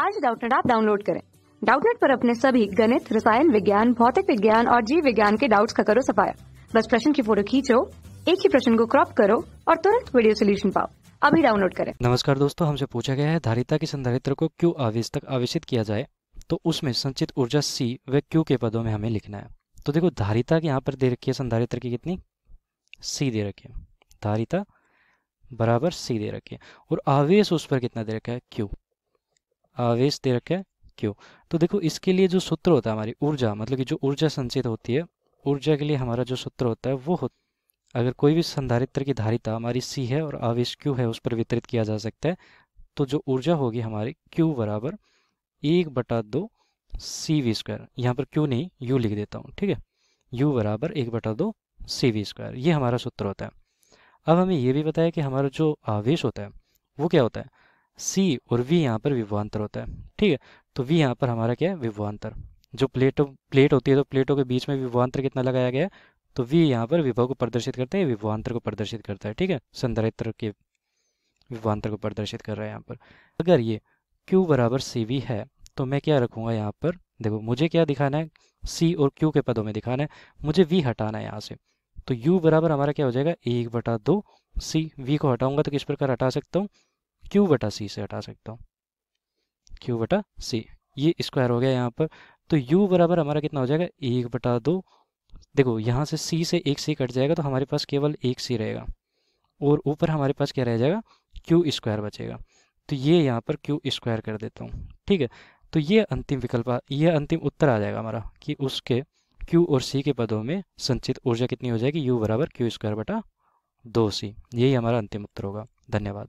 आज डाउटनेट आप डाउनलोड करें डाउटनेट पर अपने सभी गणित रसायन विज्ञान भौतिक विज्ञान और जीव विज्ञान के डाउट्स का करो सफाया बस प्रश्न की फोटो खींचो एक ही प्रश्न को क्रॉप करो और तुरंत वीडियो सोल्यूशन पाओ अभी डाउनलोड करें नमस्कार दोस्तों हमसे पूछा गया है धारिता के संधारित्र को क्यों आवेश तक आवेशित किया जाए तो उसमें संचित ऊर्जा सी व क्यू के पदों में हमें लिखना है तो देखो धारिता के यहाँ पर दे रखी है संधारित्र की कितनी सी दे रखी है धारिता बराबर सी दे रखी है और आवेश उस पर कितना दे रखा है क्यू आवेश दे रखे क्यों तो देखो इसके लिए जो सूत्र होता है हमारी ऊर्जा मतलब कि जो ऊर्जा संचित होती है ऊर्जा के लिए हमारा जो सूत्र होता है वो हो अगर कोई भी संधारित्र की धारिता हमारी सी है और आवेश क्यू है उस पर वितरित किया जा सकता है तो जो ऊर्जा होगी हमारी क्यू बराबर एक बटा दो सी वी स्क्वायर यहाँ पर क्यू नहीं यू लिख देता हूँ ठीक है यू बराबर एक बटा दो सी वी स्क्वायर ये हमारा सूत्र होता है अब हमें ये भी बताया कि हमारा जो आवेश होता है वो क्या होता है सी और वी यहाँ पर विभवान्तर होता है ठीक है तो वी यहाँ पर हमारा क्या है विभवान्तर जो प्लेटो प्लेट होती है तो प्लेटों के बीच में विभवान्तर कितना लगाया गया है तो वी यहाँ पर विभव को प्रदर्शित करते हैं विभवान्तर को प्रदर्शित करता है ठीक है संधारित्र के विभवान्तर को प्रदर्शित कर रहा है यहाँ पर अगर ये क्यू बराबर सी वी है तो मैं क्या रखूँगा यहाँ पर देखो मुझे क्या दिखाना है सी और क्यू के पदों में दिखाना है मुझे वी हटाना है यहाँ से तो यू बराबर हमारा क्या हो जाएगा एक बटा दो सी वी को हटाऊंगा तो किस प्रकार हटा सकता हूँ क्यू बटा सी से हटा सकता हूँ क्यू बटा सी ये स्क्वायर हो गया यहाँ पर तो यू बराबर हमारा कितना हो जाएगा एक बटा दो देखो यहाँ से सी से एक सी कट जाएगा तो हमारे पास केवल एक सी रहेगा और ऊपर हमारे पास क्या रह जाएगा क्यू स्क्वायर बचेगा तो ये यहाँ पर क्यू स्क्वायर कर देता हूँ ठीक है तो ये अंतिम विकल्प ये अंतिम उत्तर आ जाएगा हमारा कि उसके क्यू और सी के पदों में संचित ऊर्जा कितनी हो जाएगी यू बराबर क्यू स्क्वायर बटा दो सी यही हमारा अंतिम उत्तर होगा धन्यवाद